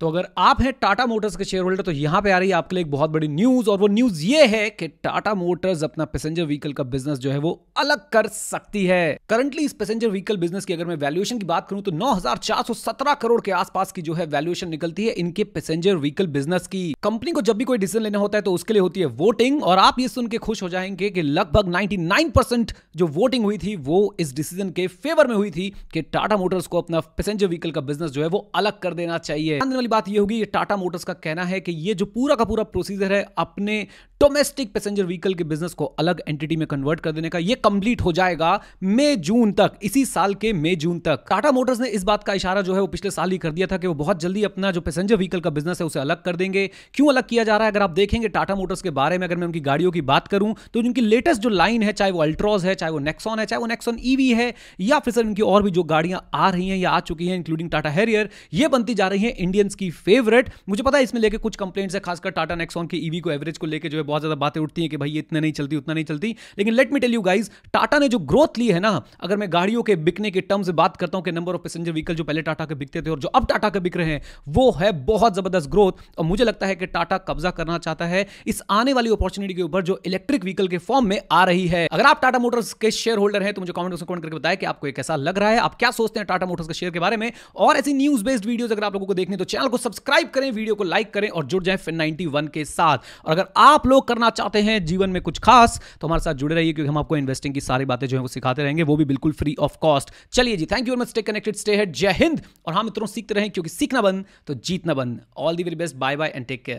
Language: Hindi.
तो अगर आप हैं टाटा मोटर्स के शेयर होल्डर तो यहां पे आ रही है आपके लिए एक बहुत बड़ी न्यूज और वो न्यूज ये है कि टाटा मोटर्स अपना पैसेंजर व्हीकल का बिजनेस जो है वो अलग कर सकती है करंटली इस पैसेंजर व्हीकल बिजनेस की अगर मैं वैल्यूएशन की बात करूं तो 9417 करोड़ के आसपास की जो है वैल्यूएशन निकलती है इनके पैसेंजर व्हीकल बिजनेस की कंपनी को जब भी कोई डिसीजन लेना होता है तो उसके लिए होती है वोटिंग और आप ये सुन के खुश हो जाएंगे कि लगभग नाइनटी जो वोटिंग हुई थी वो इस डिसीजन के फेवर में हुई थी कि टाटा मोटर्स को अपना पैसेंजर व्हीकल का बिजनेस जो है वो अलग कर देना चाहिए पहली बात यह होगी टाटा मोटर्स का कहना है कि ये जो पूरा का पूरा प्रोसीजर है अपने डोमेस्टिक पैसेंजर व्हीकल के बिजनेस को अलग एंटिटी में कन्वर्ट कर देने का ये कंप्लीट हो जाएगा मई जून तक इसी साल के मई जून तक टाटा मोटर्स ने इस बात का इशारा जो है वो पिछले साल ही कर दिया था कि वो बहुत जल्दी अपना जो पैसेंजर व्हीकल का बिजनेस है उसे अलग कर देंगे क्यों अलग किया जा रहा है अगर आप देखेंगे टाटा मोटर्स के बारे में अगर मैं उनकी गाड़ियों की बात करूं तो उनकी लेटेस्ट जो लाइन है चाहे वो अल्ट्रॉज है चाहे वो नेक्सॉन है चाहे वो नेक्सॉन ईवी e है या फिर सर उनकी और भी जो गाड़ियां आ रही हैं या आ चुकी हैं इंक्लूडिंग टाटा हैरियर ये बनती जा रही है इंडियंस की फेवरेट मुझे पता है इसमें लेके कुछ कंप्लेंट्स है खासकर टाटा नेक्सॉन की ईवी को एवरेज को लेके जो है बहुत ज़्यादा बातें उठती हैं कि भाई ये इतना नहीं चलती उतना नहीं चलती लेकिन let me tell you guys Tata ने जो ग्रोथ ली है ना अगर मैं गाड़ियों के बिकने के टर्म से बात करता हूँ कि नंबर ऑफ पैसेंजर व्हीकल जो पहले टाटा के बिकते थे और जो अब टाटा के बिक रहे हैं वो है बहुत ज़बरदस्त ग्रोथ और मुझे लगता है कि टाटा कब्जा करना चाहता है इस आने वाली अपॉर्चुनिटी के ऊपर जो इलेक्ट्रिक व्हीकल के फॉर्म में आ रही है अगर आप टाटा मोटर्स के शेयर होल्डर हैं तो मुझे कमेंट कमेंट करके बताया कि आपको कैसा लग रहा है आप क्या सोचते हैं टाटा मोटर्स के शेयर के बारे में और ऐसी न्यूज बेस्ड वीडियोज अगर आप लोगों को देखने तो चैनल चैनल को सब्सक्राइब करें वीडियो को लाइक करें और जुड़ जाएं फिन नाइनटी वन के साथ और अगर आप लोग करना चाहते हैं जीवन में कुछ खास तो हमारे साथ जुड़े रहिए क्योंकि हम आपको इन्वेस्टिंग की सारी बातें जो है वो सिखाते रहेंगे वो भी बिल्कुल फ्री ऑफ कॉस्ट चलिए जी thank you very much stay connected stay head जय हिंद और हम हाँ मित्रों सीखते रहें क्योंकि सीखना बंद तो जीतना बंद all the very best bye bye and take care